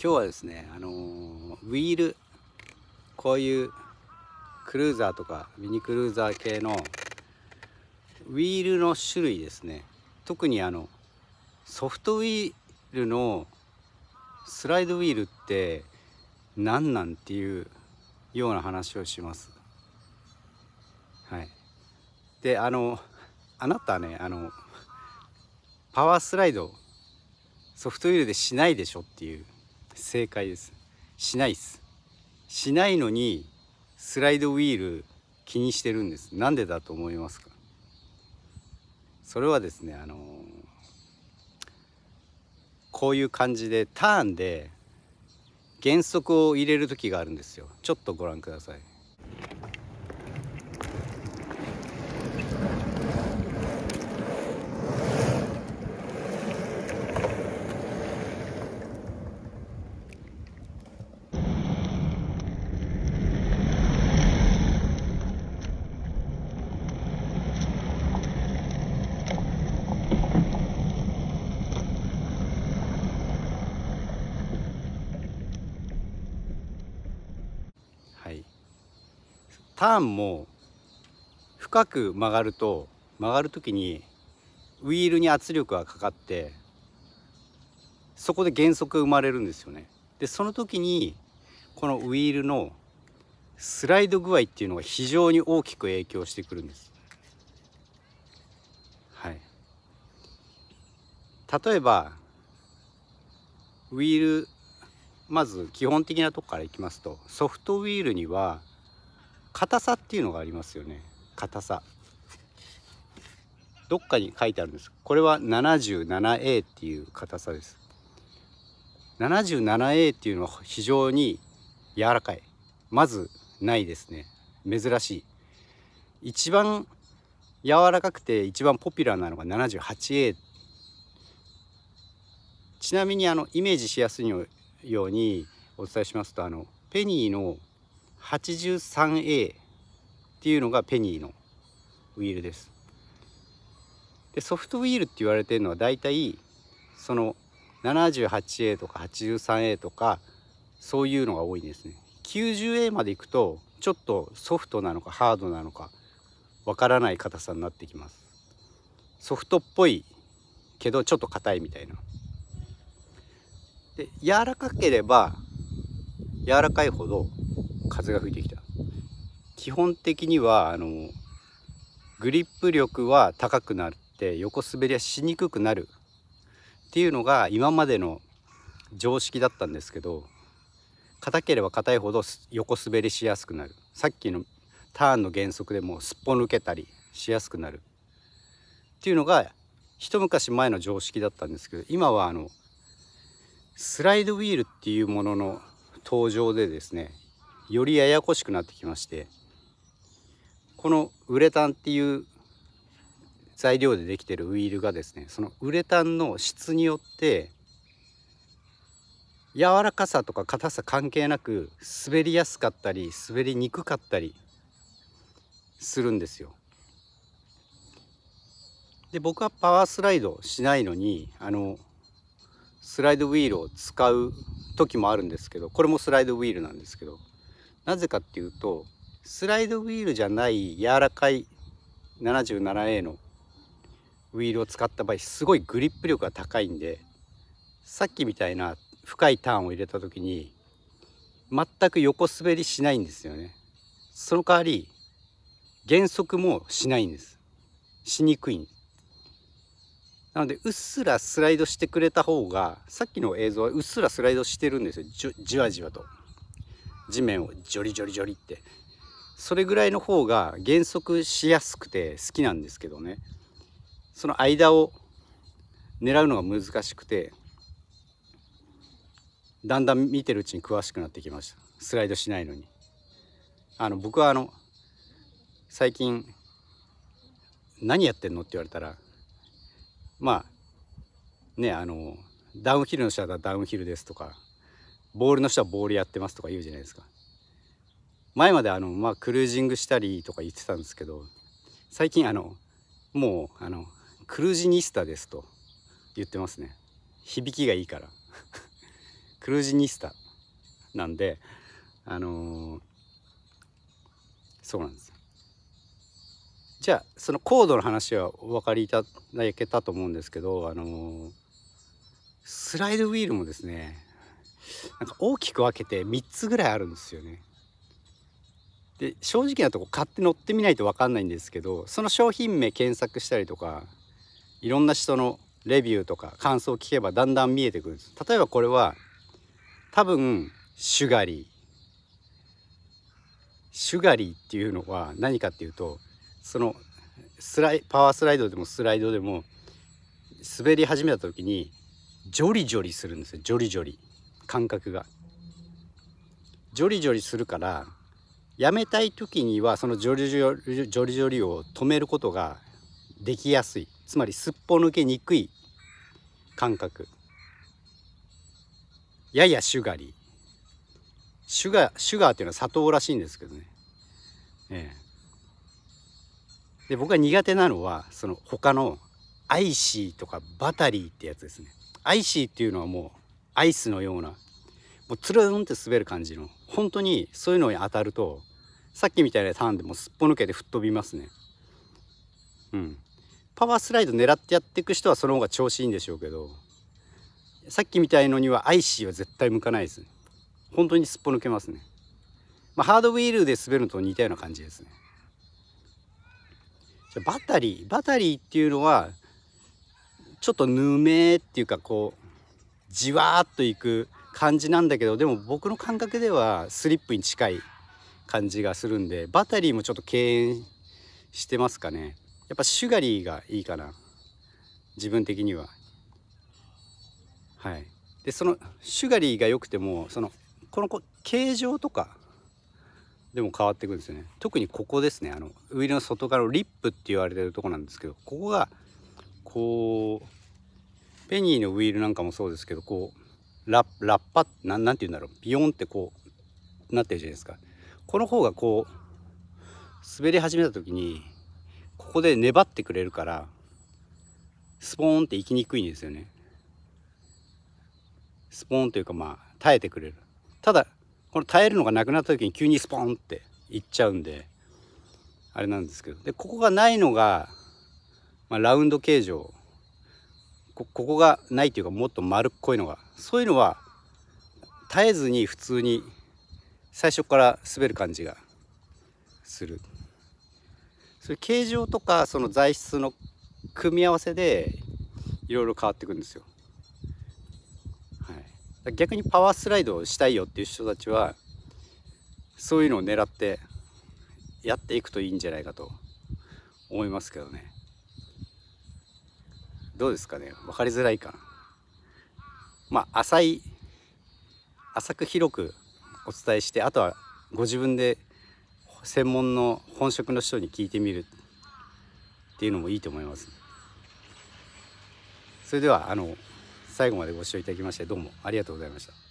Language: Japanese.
今日はですねあのウィールこういうクルーザーとかミニクルーザー系のウィールの種類ですね特にあのソフトウィールのスライドウィールって何なんっていうような話をしますはいであのあなたねあのパワースライドソフトウィールでしないでしょっていう正解ですしないっすしないのにスライドウィール気にしてるんですなんでだと思いますかそれはですねあのこういう感じでターンで減速を入れる時があるんですよちょっとご覧くださいターンも深く曲がると曲がる時にウィールに圧力がかかってそこで減速生まれるんですよね。でその時にこのウィールのスライド具合っていうのが非常に大きく影響してくるんです。はい、例えばウィールまず基本的なとこからいきますとソフトウィールには硬さっていうのがありますよね硬さどっかに書いてあるんですこれは 77A っていう硬さです 77A っていうのは非常に柔らかいまずないですね珍しい一番柔らかくて一番ポピュラーなのが 78A ちなみにあのイメージしやすいようにお伝えしますとあのペニーの 83A っていうのがペニーのウィールです。でソフトウィールって言われてるのはだいたいその 78A とか 83A とかそういうのが多いですね。90A までいくとちょっとソフトなのかハードなのかわからない硬さになってきます。ソフトっぽいけどちょっと硬いみたいな。で柔らかければ柔らかいほど風が吹いてきた基本的にはあのグリップ力は高くなって横滑りはしにくくなるっていうのが今までの常識だったんですけど硬ければ硬いほど横滑りしやすくなるさっきのターンの減速でもすっぽ抜けたりしやすくなるっていうのが一昔前の常識だったんですけど今はあのスライドウィールっていうものの登場でですねよりややこしくなってきましてこのウレタンっていう材料でできてるウイルがですねそのウレタンの質によって柔らかさとか硬さ関係なく滑りやすかったり滑りにくかったりするんですよ。で僕はパワースライドしないのにあのスライドウィールを使う時もあるんですけどこれもスライドウィールなんですけどなぜかっていうとスライドウィールじゃない柔らかい 77A のウィールを使った場合すごいグリップ力が高いんでさっきみたいな深いターンを入れた時に全く横滑りしないんですよねその代わり減速もしないんですしにくいなのでうっすらスライドしてくれた方がさっきの映像はうっすらスライドしてるんですよじわじわと。地面をジョリジョリジョリってそれぐらいの方が減速しやすくて好きなんですけどねその間を狙うのが難しくてだんだん見てるうちに詳しくなってきましたスライドしないのにあの僕はあの最近何やってんのって言われたらまあねあのダウンヒルの人はダウンヒルですとかボールの人はボールやってますとか言うじゃないですか前まであの、まあ、クルージングしたりとか言ってたんですけど最近あのもうあのクルージニスタですと言ってますね響きがいいから クルージニスタなんであのー、そうなんですじゃあそのコードの話はお分かりいただけたと思うんですけどあのー、スライドウィールもですねなんか大きく分けて3つぐらいあるんですよね。で正直なとこ買って乗ってみないと分かんないんですけどその商品名検索したりとかいろんな人のレビューとか感想を聞けばだんだん見えてくるんです例えばこれは多分シュガリーシュガリーっていうのは何かっていうとそのスライパワースライドでもスライドでも滑り始めた時にジョリジョリするんですよジョリジョリ感覚がジョリジョリするからやめたい時にはそのジョリジョリジョリジョリを止めることができやすいつまりすっぽ抜けにくい感覚ややシュガリーシュガシュガーっていうのは砂糖らしいんですけどね、ええ、で僕が苦手なのはその他のアイシーとかバタリーってやつですねアイシーっていうのはもうアイスのようなもうつるんって滑る感じの本当にそういうのに当たるとさっきみたいなターンでもすっぽ抜けて吹っ飛びますねうんパワースライド狙ってやっていく人はその方が調子いいんでしょうけどさっきみたいのにはアイシーは絶対向かないです本当にすっぽ抜けますねまあ、ハードウィールで滑るのと似たような感じですねじゃバタリーバタリーっていうのはちょっとぬめっていうかこうじわーっといく感じなんだけどでも僕の感覚ではスリップに近い感じがするんでバタリーもちょっと敬遠してますかねやっぱシュガリーがいいかな自分的にははいでそのシュガリーが良くてもそのこの形状とかでも変わってくるんですよね特にここですねあの上の外側のリップって言われてるとこなんですけどここがこうペニーのウィールなんかもそうですけどこうラッラッパななんて言うんだろうビヨンってこうなってるじゃないですかこの方がこう滑り始めた時にここで粘ってくれるからスポーンって行きにくいんですよねスポーンというかまあ耐えてくれるただこの耐えるのがなくなった時に急にスポーンっていっちゃうんであれなんですけどでここがないのが、まあ、ラウンド形状ここがないというかもっと丸っこいのがそういうのは絶えずに普通に最初から滑る感じがするそれ形状とかその材質の組み合わせでいろいろ変わってくんですよ、はい、逆にパワースライドをしたいよっていう人たちはそういうのを狙ってやっていくといいんじゃないかと思いますけどねどうですかね分かりづらいかなまあ浅い浅く広くお伝えしてあとはご自分で専門の本職の人に聞いてみるっていうのもいいと思いますそれではあの最後までご視聴いただきましてどうもありがとうございました